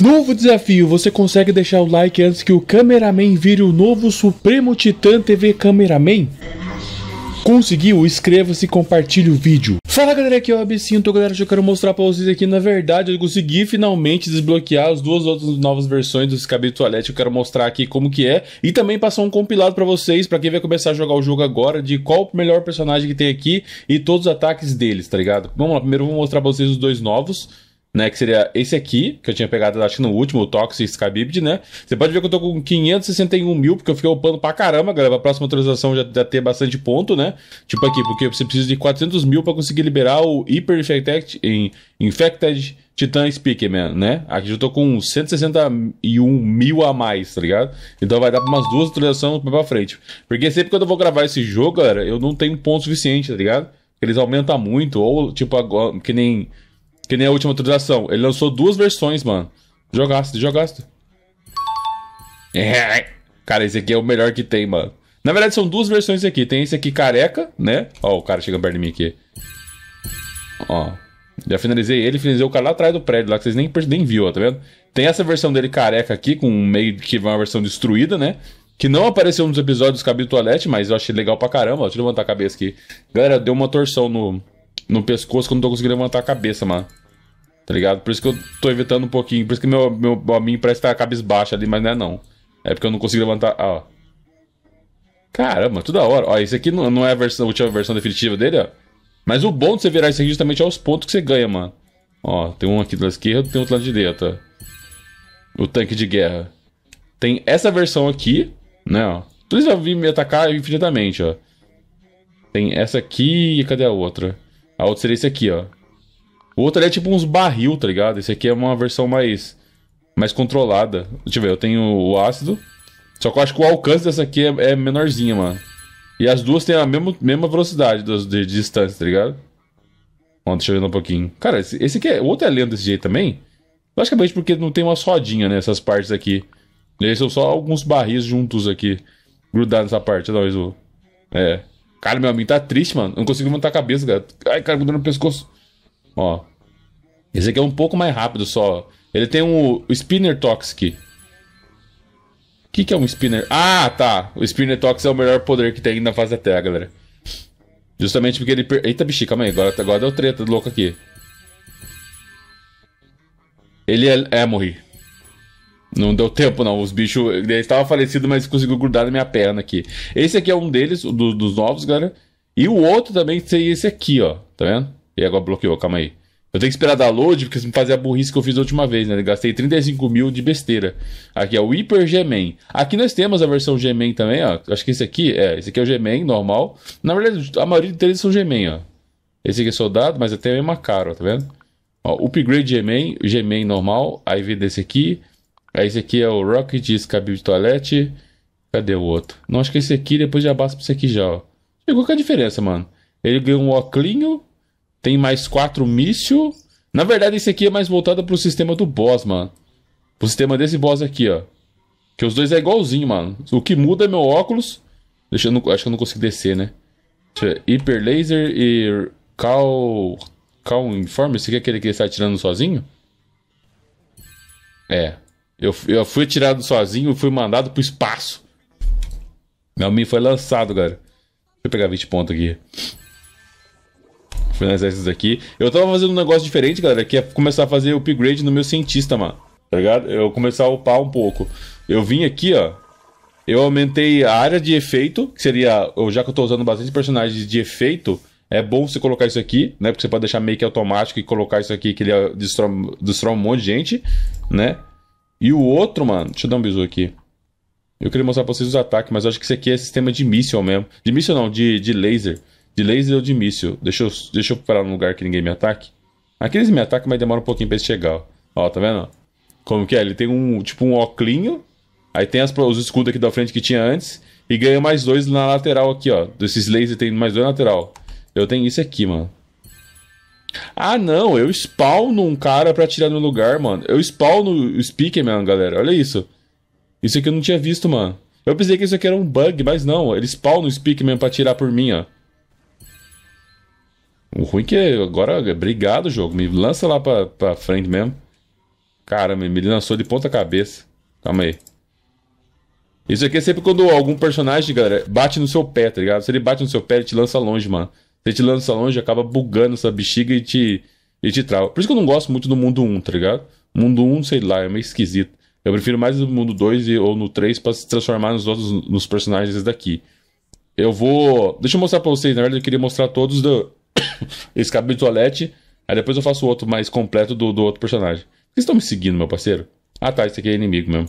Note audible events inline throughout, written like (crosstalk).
Novo desafio, você consegue deixar o like antes que o cameraman vire o novo Supremo Titã TV Cameraman? Conseguiu? Inscreva-se e compartilhe o vídeo. Fala galera, aqui é o Abcinto. galera, eu quero mostrar pra vocês aqui, na verdade, eu consegui finalmente desbloquear as duas outras novas versões do Scabio Toilette, eu quero mostrar aqui como que é, e também passar um compilado pra vocês, pra quem vai começar a jogar o jogo agora, de qual o melhor personagem que tem aqui e todos os ataques deles, tá ligado? Vamos lá, primeiro eu vou mostrar pra vocês os dois novos, né? Que seria esse aqui, que eu tinha pegado, acho que no último, o Toxic Skybibid, né? Você pode ver que eu tô com 561 mil, porque eu fiquei upando pra caramba, galera. A próxima atualização já, já ter bastante ponto, né? Tipo aqui, porque você precisa de 400 mil pra conseguir liberar o Hyper Infected, in, Infected Titan Speakerman, né? Aqui eu tô com 161 mil a mais, tá ligado? Então vai dar pra umas duas atualizações pra frente. Porque sempre que eu vou gravar esse jogo, galera, eu não tenho ponto suficiente, tá ligado? Eles aumentam muito, ou tipo, agora, que nem que nem a última atualização. Ele lançou duas versões, mano. Jogaste, jogaste. É. Cara, esse aqui é o melhor que tem, mano. Na verdade, são duas versões aqui. Tem esse aqui careca, né? Ó, o cara chegando perto de mim aqui. Ó. Já finalizei ele, finalizei o cara lá atrás do prédio, lá que vocês nem, nem viu, ó, tá vendo? Tem essa versão dele careca aqui, com meio que uma versão destruída, né? Que não apareceu nos episódios do Cabelo Toalete, mas eu achei legal pra caramba. deixa eu levantar a cabeça aqui. Galera, deu uma torção no, no pescoço que eu não tô conseguindo levantar a cabeça, mano. Tá ligado? Por isso que eu tô evitando um pouquinho. Por isso que meu, meu mim parece estar tá cabisbaixo ali, mas não é não. É porque eu não consigo levantar. Ah, ó. Caramba, tudo da hora. Ó, esse aqui não, não é a, versão, a última versão definitiva dele, ó. Mas o bom de você virar isso aqui é justamente é os pontos que você ganha, mano. Ó, tem um aqui do lado esquerdo, tem outro lado de ó. O tanque de guerra. Tem essa versão aqui, né, ó. Tudo isso vai vir me atacar infinitamente, ó. Tem essa aqui e cadê a outra? A outra seria esse aqui, ó. O outro ali é tipo uns barril, tá ligado? Esse aqui é uma versão mais, mais controlada. Deixa eu ver, eu tenho o ácido. Só que eu acho que o alcance dessa aqui é, é menorzinha, mano. E as duas têm a mesma, mesma velocidade de, de distância, tá ligado? Bom, deixa eu ver um pouquinho. Cara, esse, esse aqui é. O outro é lento desse jeito também. Basicamente é porque não tem uma rodinhas nessas né, partes aqui. E aí são só alguns barris juntos aqui. Grudados nessa parte. Talvez o. É. Cara, meu amigo tá triste, mano. Eu não consigo levantar a cabeça, cara. Ai, cara, com no pescoço. Ó. Esse aqui é um pouco mais rápido só. Ele tem um Spinner Toxic. O que, que é um Spinner? Ah, tá. O Spinner Toxic é o melhor poder que tem na fase da Terra, galera. Justamente porque ele... Per... Eita, bexiga, calma aí. Agora, agora deu treta do louco aqui. Ele é... É, morri. Não deu tempo, não. Os bichos. Ele estava falecido, mas conseguiu grudar na minha perna aqui. Esse aqui é um deles, do, dos novos, galera. E o outro também seria esse aqui, ó. Tá vendo? E agora bloqueou, calma aí. Eu tenho que esperar download, porque se me fazer a burrice que eu fiz a última vez, né? Eu gastei 35 mil de besteira. Aqui é o Hyper G-Man. Aqui nós temos a versão G-Man também, ó. Acho que esse aqui, é. Esse aqui é o G-Man, normal. Na verdade, a maioria deles são G-Man, ó. Esse aqui é soldado, mas até é a cara, ó. Tá vendo? Ó, upgrade G-Man, G-Man normal. Aí vem desse aqui. Aí esse aqui é o Rock Disc Cabelo de Toilette. Cadê o outro? Não, acho que esse aqui, depois já basta pra esse aqui já, ó. Chegou com é a diferença, mano. Ele ganhou um oclinho, tem mais quatro míssil. Na verdade, esse aqui é mais voltado pro sistema do boss, mano. Pro sistema desse boss aqui, ó. Que os dois é igualzinho, mano. O que muda é meu óculos. Deixa eu não, acho que eu não consigo descer, né? Hiper Laser e Cal. Cal Informe? Esse aqui é aquele que ele está atirando sozinho? É. Eu, eu fui atirado sozinho, e fui mandado pro espaço. Meu mim foi lançado, cara. Deixa eu pegar 20 pontos aqui. Finalizar esses aqui. Eu tava fazendo um negócio diferente, galera, que é começar a fazer upgrade no meu cientista, mano. Tá ligado? Eu começar a upar um pouco. Eu vim aqui, ó. Eu aumentei a área de efeito, que seria. Já que eu tô usando bastante personagens de efeito, é bom você colocar isso aqui, né? Porque você pode deixar meio que automático e colocar isso aqui, que ele é, destrói, destrói um monte de gente, né? E o outro, mano, deixa eu dar um bisu aqui. Eu queria mostrar pra vocês os ataques, mas acho que isso aqui é sistema de míssil mesmo. De míssil não, de, de laser. De laser ou de míssil. Deixa eu, deixa eu parar num lugar que ninguém me ataque. Aqui eles me atacam, mas demora um pouquinho pra eles chegar, ó. ó. tá vendo? Como que é? Ele tem um, tipo, um oclinho. Aí tem as, os escudos aqui da frente que tinha antes. E ganha mais dois na lateral aqui, ó. Desses lasers tem mais dois na lateral. Eu tenho isso aqui, mano. Ah, não, eu spawno um cara pra tirar no lugar, mano. Eu spawno o speaker, mesmo, galera. Olha isso. Isso aqui eu não tinha visto, mano. Eu pensei que isso aqui era um bug, mas não. Ele spawna o speaker, mesmo pra tirar por mim, ó. O ruim é que é agora... Obrigado, jogo. Me lança lá pra, pra frente mesmo. Caramba, me lançou de ponta cabeça. Calma aí. Isso aqui é sempre quando algum personagem, galera, bate no seu pé, tá ligado? Se ele bate no seu pé, ele te lança longe, mano. Você te lança longe, acaba bugando essa bexiga e te, e te trava. Por isso que eu não gosto muito do mundo 1, tá ligado? Mundo 1, sei lá, é meio esquisito. Eu prefiro mais no mundo 2 ou no 3 para se transformar nos outros nos personagens daqui. Eu vou. Deixa eu mostrar pra vocês, na verdade, eu queria mostrar todos do. (coughs) Esse toalete. Aí depois eu faço outro mais completo do, do outro personagem. Vocês estão me seguindo, meu parceiro? Ah tá, esse aqui é inimigo mesmo.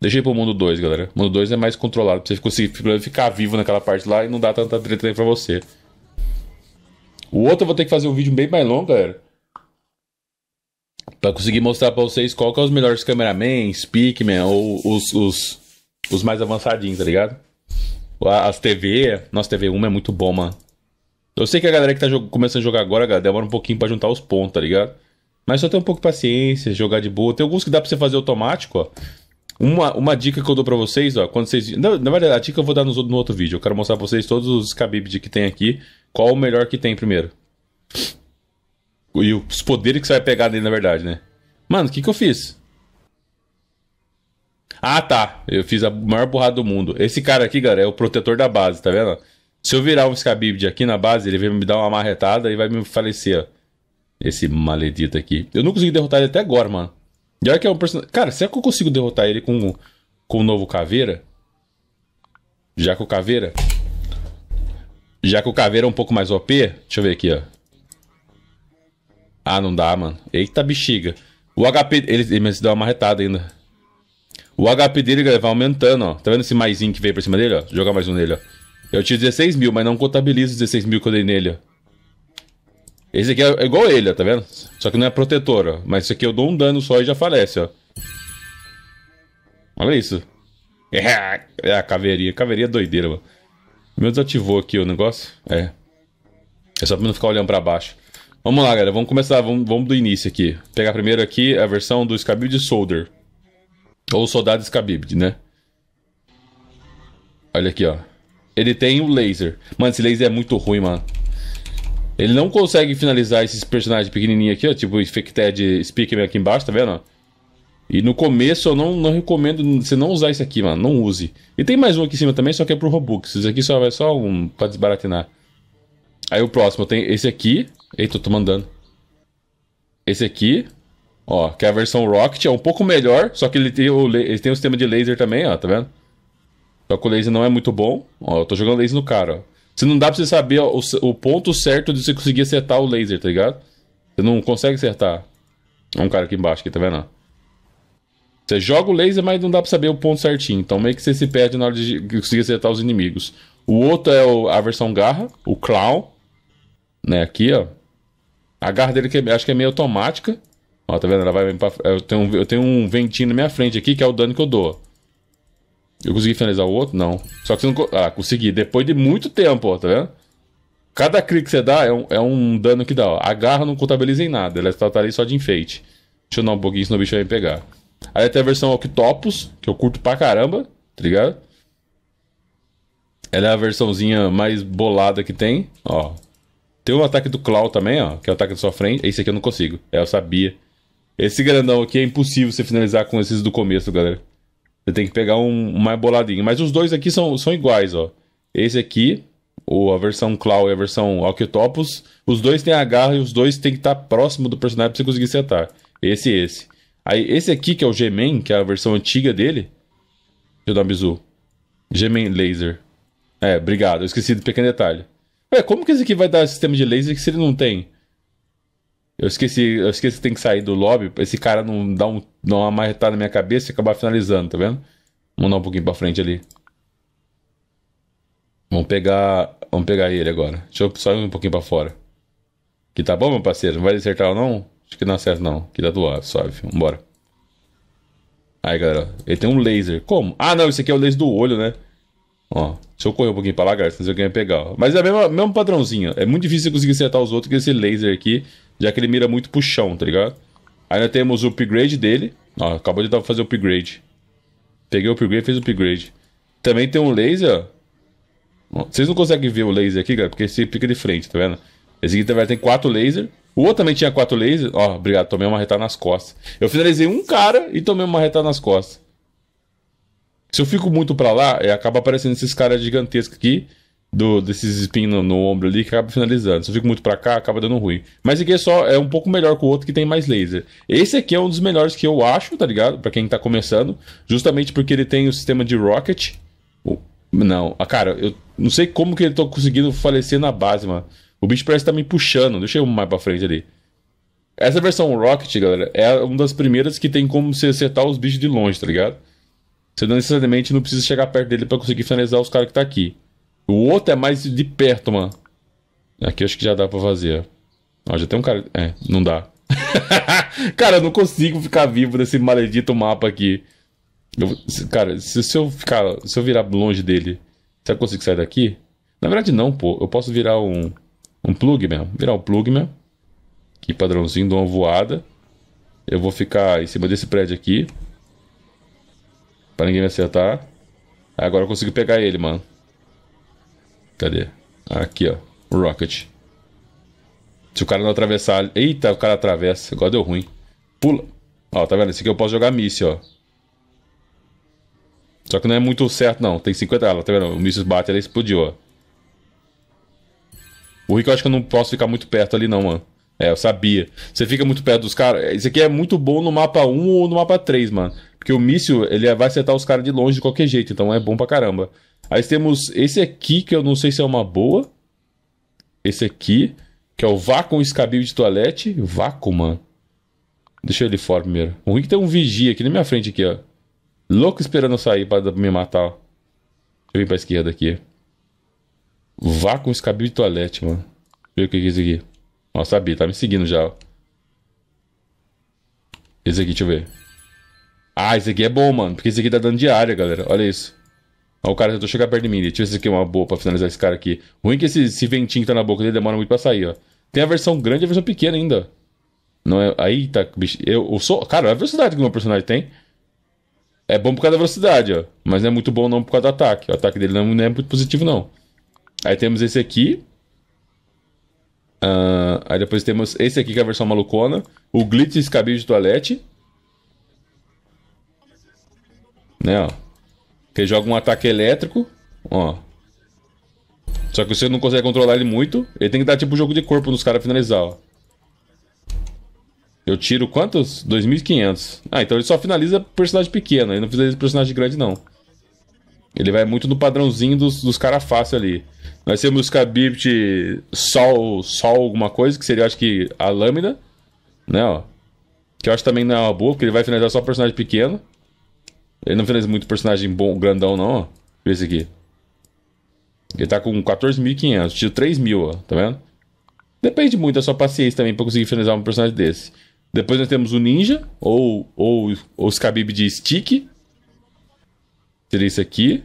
Deixei pro mundo 2, galera. Mundo 2 é mais controlado pra você conseguir ficar vivo naquela parte lá e não dá tanta treta aí pra você. O outro eu vou ter que fazer um vídeo bem mais longo, galera. Pra conseguir mostrar pra vocês qual que é os melhores cameraman, speakman ou os, os, os mais avançadinhos, tá ligado? As TV. Nossa, TV 1 é muito bom, mano. Eu sei que a galera que tá começando a jogar agora, galera, demora um pouquinho pra juntar os pontos, tá ligado? Mas só ter um pouco de paciência, jogar de boa. Tem alguns que dá pra você fazer automático, ó. Uma, uma dica que eu dou pra vocês, ó, quando vocês. Na, na verdade, a dica eu vou dar nos, no outro vídeo. Eu quero mostrar pra vocês todos os cabibes que tem aqui. Qual o melhor que tem primeiro. E os poderes que você vai pegar dele na verdade, né? Mano, o que, que eu fiz? Ah, tá. Eu fiz a maior burrada do mundo. Esse cara aqui, galera, é o protetor da base, tá vendo? Se eu virar um Scabibd aqui na base, ele vai me dar uma marretada e vai me falecer, ó. Esse maledito aqui. Eu não consegui derrotar ele até agora, mano. E olha que é um personagem. Cara, será que eu consigo derrotar ele com, com o novo Caveira? Já que o Caveira. Já que o Caveira é um pouco mais OP. Deixa eu ver aqui, ó. Ah, não dá, mano. Eita bexiga. O HP. Ele, ele me deu uma marretada ainda. O HP dele galera, vai aumentando, ó. Tá vendo esse maisinho que veio pra cima dele, ó? Jogar mais um nele, ó. Eu tiro 16 mil, mas não contabilizo os 16 mil que eu dei nele, ó. Esse aqui é, é igual ele, tá vendo? Só que não é protetora. Mas esse aqui eu dou um dano só e já falece, ó. Olha isso. (laughs) É a caveirinha. Caveirinha é doideira, mano. Meu desativou aqui o negócio. É. É só pra não ficar olhando pra baixo. Vamos lá, galera. Vamos começar. Vamos, vamos do início aqui. pegar primeiro aqui a versão do Scabibd Solder. Ou Soldado Scabibd, né? Olha aqui, ó. Ele tem o um laser. Mano, esse laser é muito ruim, mano. Ele não consegue finalizar esses personagens pequenininhos aqui, ó, tipo Infected Speaker aqui embaixo, tá vendo? E no começo eu não, não recomendo você não usar esse aqui, mano. Não use. E tem mais um aqui em cima também, só que é pro Robux. Esse aqui só vai só um pra desbaratinar. Aí o próximo tem esse aqui. Eita, eu tô mandando. Esse aqui. Ó, que é a versão Rocket. É um pouco melhor, só que ele tem o, ele tem o sistema de laser também, ó, tá vendo? Só que o laser não é muito bom. Ó, eu tô jogando laser no cara, ó. Você não dá pra você saber o, o, ponto certo de você conseguir acertar o laser, tá ligado? Você não consegue acertar. um cara aqui embaixo, aqui, tá vendo? Você joga o laser, mas não dá pra saber o ponto certinho. Então meio que você se perde na hora de conseguir acertar os inimigos. O outro é o, a versão garra, o clown. Né, aqui, ó. A garra dele que, é, acho que é meio automática. Ó, tá vendo? Ela vai pra, eu, tenho, eu tenho um ventinho na minha frente aqui, que é o dano que eu dou. Eu consegui finalizar o outro? Não. Só que você não. Ah, consegui. Depois de muito tempo, ó, tá vendo? Cada clique que você dá é um, é um dano que dá. Ó. A garra não contabiliza em nada, ela está ali só de enfeite. Deixa eu dar um pouquinho, senão o bicho vai me pegar. Aí tem a versão Octopus, que eu curto pra caramba, tá ligado? Ela é a versãozinha mais bolada que tem, ó. Tem o ataque do Claw também, ó, que é o ataque da sua frente. Esse aqui eu não consigo, é, eu sabia. Esse grandão aqui é impossível você finalizar com esses do começo, galera. Você tem que pegar um, boladinha, mais boladinho. Mas os dois aqui são, são iguais, ó. Esse aqui, ou a versão Claw e a versão Octopus, os dois têm a garra e os dois têm que estar tá próximo do personagem pra você conseguir setar. Esse e esse. Aí, esse aqui, que é o G-Man, que é a versão antiga dele. Deixa eu dar um bizu. G-Man Laser. É, obrigado. Eu esqueci do pequeno detalhe. Ué, como que esse aqui vai dar sistema de laser que se ele não tem? Eu esqueci, eu esqueci que tem que sair do lobby. Esse cara não dá, um, dá uma marretada na minha cabeça e acabar finalizando, tá vendo? Vamos dar um pouquinho pra frente ali. Vamos pegar. Vamos pegar ele agora. Deixa eu só ir um pouquinho pra fora. Que tá bom, meu parceiro? Não vai acertar ou não? Acho que não acerta, não. Que dá tá do ar, suave. Vambora. Aí, galera. Ele tem um laser. Como? Ah, não. Esse aqui é o laser do olho, né? Ó, se eu correr um pouquinho pra lá, galera, senão eu ganho pegar. Ó. Mas é o mesmo, mesmo padrãozinho. É muito difícil você conseguir acertar os outros com esse laser aqui, já que ele mira muito pro chão, tá ligado? Aí nós temos o upgrade dele. Ó, acabou de fazer o upgrade. Peguei o upgrade, fez o upgrade. Também tem um laser, ó. Vocês não conseguem ver o laser aqui, galera, porque esse fica de frente, tá vendo? Esse aqui também tem quatro lasers. O outro também tinha quatro lasers. Ó, obrigado, tomei uma retada nas costas. Eu finalizei um cara e tomei uma retada nas costas. Se eu fico muito para lá, é, acaba aparecendo esses caras gigantescos aqui, do, desses espinhos no, no, ombro ali, que acaba finalizando. Se eu fico muito para cá, acaba dando ruim. Mas esse aqui é só é um pouco melhor que o outro que tem mais laser. Esse aqui é um dos melhores que eu acho, tá ligado? Para quem tá começando, justamente porque ele tem o sistema de rocket. não, ah, cara, eu não sei como que ele tô conseguindo falecer na base, mano. O bicho parece que tá me puxando. Deixa eu mais pra frente ali. Essa versão Rocket, galera, é uma das primeiras que tem como você acertar os bichos de longe, tá ligado? Você não necessariamente não precisa chegar perto dele para conseguir finalizar os caras que tá aqui. O outro é mais de perto, mano. Aqui acho que já dá pra fazer, ó. ó já tem um cara. É, não dá. (laughs) cara, eu não consigo ficar vivo nesse maledito mapa aqui. Eu, cara, se, se, eu ficar. Se eu virar longe dele, será que eu consigo sair daqui? Na verdade, não, pô. Eu posso virar um. Um plug mesmo. Virar um plug mesmo. Aqui, padrãozinho, dou uma voada. Eu vou ficar em cima desse prédio aqui. Pra ninguém me acertar. Agora eu consigo pegar ele, mano. Cadê? Aqui, ó. Rocket. Se o cara não atravessar... Eita, o cara atravessa. Agora deu ruim. Pula. Ó, tá vendo? Esse aqui eu posso jogar míssil, ó. Só que não é muito certo, não. Tem 50 alas, tá vendo? O míssil bate, ele explodiu, ó. O Rick eu acho que eu não posso ficar muito perto ali, não, mano. É, eu sabia. Você fica muito perto dos caras. Isso aqui é muito bom no mapa 1 ou no mapa 3, mano. Porque o míssil, ele vai acertar os caras de longe de qualquer jeito, então é bom pra caramba. Aí temos esse aqui, que eu não sei se é uma boa. Esse aqui, que é o Vacuum Escabio de Toalete. Vacuum, Deixa ele fora primeiro. O ruim é que tem um vigia aqui na minha frente aqui, ó. Louco esperando eu sair pra me matar, ó. Deixa eu vir pra esquerda aqui. Vacuum Escabio de Toalete, mano. Deixa eu ver o que é isso aqui. Nossa, sabia, tá me seguindo já, ó. Esse aqui, deixa eu ver. Ah, esse aqui é bom, mano. Porque esse aqui tá dando diária, galera. Olha isso. Ó, o cara tentou chegar perto de mim. Deixa eu ver se aqui é uma boa pra finalizar esse cara aqui. Ruim que esse, esse, ventinho que tá na boca dele demora muito pra sair, ó. Tem a versão grande e a versão pequena ainda. Não é... Aí tá... Bicho, eu, eu sou... Cara, a velocidade que o meu personagem tem. É bom por causa da velocidade, ó. Mas não é muito bom não por causa do ataque. O ataque dele não, não é muito positivo, não. Aí temos esse aqui. Uh, aí depois temos esse aqui que é a versão malucona. O Glitz Cabelo de Toalete. Né, ó. Você joga um ataque elétrico, ó. Só que você não consegue controlar ele muito. Ele tem que dar tipo jogo de corpo nos caras finalizar, ó. Eu tiro quantos? 2.500. Ah, então ele só finaliza personagem pequeno. Ele não finaliza personagem grande, não. Ele vai muito no padrãozinho dos, dos caras fácil ali. Nós temos Kabibit Sol, Sol alguma coisa, que seria, acho que, a lâmina. Né, ó. Que eu acho também não é uma boa, porque ele vai finalizar só personagem pequeno. Ele não fez muito personagem bom, grandão, não, ó. Deixa eu ver esse aqui. Ele tá com 14.500, tiro 3.000, ó, tá vendo? Depende muito da sua paciência também pra conseguir finalizar um personagem desse. Depois nós temos o Ninja, ou, ou, ou os Khabib de Stick. Seria esse aqui. Deixa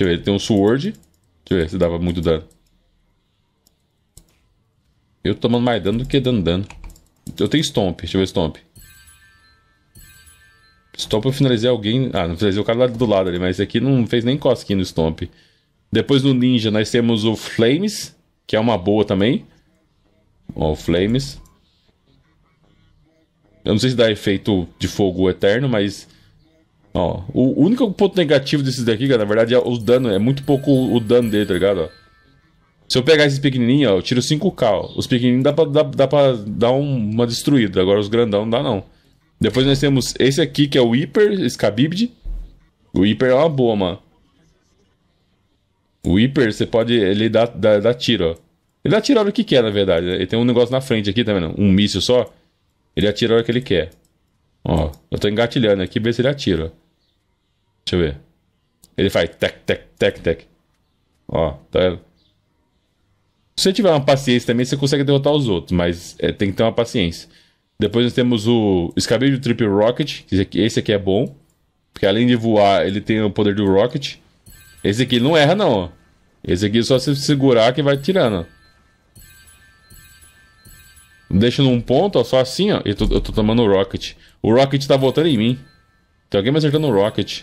eu ver, ele tem um Sword. Deixa eu ver se dava muito dano. Eu tô tomando mais dano do que dando dano. Eu tenho Stomp, deixa eu ver Stomp. Stomp eu finalizei alguém. Ah, não finalizei o cara lá do lado ali, mas esse aqui não fez nem cosquinha no Stomp. Depois do Ninja nós temos o Flames, que é uma boa também. Ó, o Flames. Eu não sei se dá efeito de fogo eterno, mas. Ó, o único ponto negativo desses daqui, cara, na verdade, é o dano. É muito pouco o dano dele, tá ligado? Se eu pegar esses pequenininhos, ó, eu tiro 5k. Ó. Os pequenininhos dá pra, dá, dá pra dar um, uma destruída. Agora os grandão não dá, não. Depois nós temos esse aqui, que é o Hyper Scabibd. O Hyper é uma boa, mano. O Hyper, você pode... Ele dá, dá, dá tiro, ó. Ele atira a hora que quer, na verdade. Né? Ele tem um negócio na frente aqui, tá vendo? Um míssil só. Ele atira a hora que ele quer. Ó, eu tô engatilhando aqui, ver se ele atira. Deixa eu ver. Ele faz tec, tec, tec, tec. Ó, tá vendo? Se você tiver uma paciência também, você consegue derrotar os outros, mas é, tem que ter uma paciência. Depois nós temos o Escabejo Trip Rocket. Esse aqui é bom. Porque além de voar, ele tem o poder do Rocket. Esse aqui não erra, não. Esse aqui é só se segurar que vai tirando. Deixa num ponto, ó, só assim, ó. Eu tô, eu tô tomando o Rocket. O Rocket tá voltando em mim. Tem alguém me acertando o Rocket.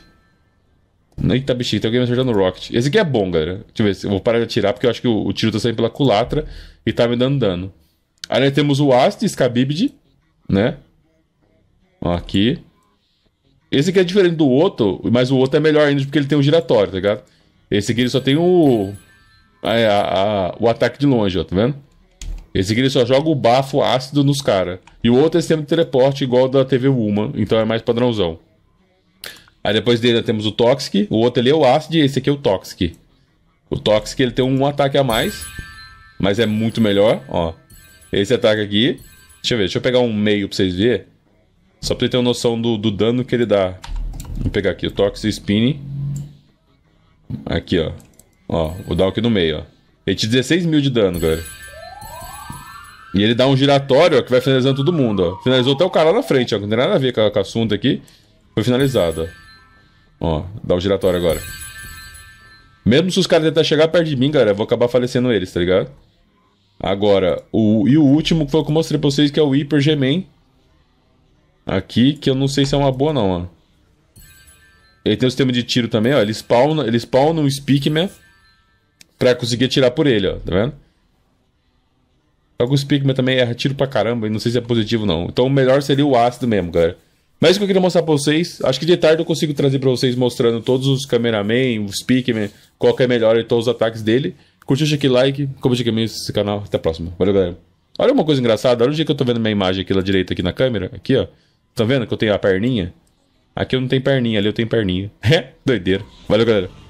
Eita, bichinho, tem alguém me acertando o Rocket. Esse aqui é bom, galera. Deixa eu ver se eu vou parar de atirar, porque eu acho que o, o tiro tá saindo pela culatra e tá me dando dano. Aí nós temos o Ast, Scabibid né? Aqui. Esse aqui é diferente do outro, mas o outro é melhor ainda porque ele tem o um giratório, tá ligado? Esse aqui ele só tem o. A, a, a, o ataque de longe, ó, tá vendo? Esse aqui ele só joga o bafo ácido nos caras. E o outro é sistema de teleporte igual da TV Woman, então é mais padrãozão. Aí depois dele temos o Toxic, o outro ali é o ácido e esse aqui é o Toxic. O Toxic ele tem um ataque a mais, mas é muito melhor, ó. Esse ataque aqui, Deixa eu ver, deixa eu pegar um meio pra vocês verem. Só pra vocês terem uma noção do, do dano que ele dá. Vou pegar aqui o Toxic Spinning. Aqui, ó. Ó, vou dar aqui no meio, ó. Ele te 16 mil de dano, galera. E ele dá um giratório, ó, que vai finalizando todo mundo, ó. Finalizou até o cara lá na frente, ó. Não tem nada a ver com o assunto aqui. Foi finalizado, ó. Ó, dá um giratório agora. Mesmo se os caras tentarem chegar perto de mim, galera, eu vou acabar falecendo eles, tá ligado? Agora, o, e o último que foi o que eu mostrei pra vocês, que é o Hyper G-Man. Aqui, que eu não sei se é uma boa não, ó. Ele tem o sistema de tiro também, ó. Ele spawna, ele spawna um Speakman pra conseguir atirar por ele, ó. Tá vendo? Só que o Speakman também erra tiro pra caramba e não sei se é positivo não. Então o melhor seria o ácido mesmo, galera. Mas isso que eu queria mostrar pra vocês, acho que de tarde eu consigo trazer pra vocês mostrando todos os Cameraman, o Speakman, qual que é melhor e todos os ataques dele. Curtiu, deixa aquele like, compartilha comigo esse canal. Até a próxima. Valeu, galera. Olha uma coisa engraçada. Olha o é que eu tô vendo minha imagem aqui na direita aqui na câmera. Aqui, ó. Tá vendo que eu tenho a perninha? Aqui eu não tenho perninha, ali eu tenho perninha. (laughs) É, doideira. Valeu, galera.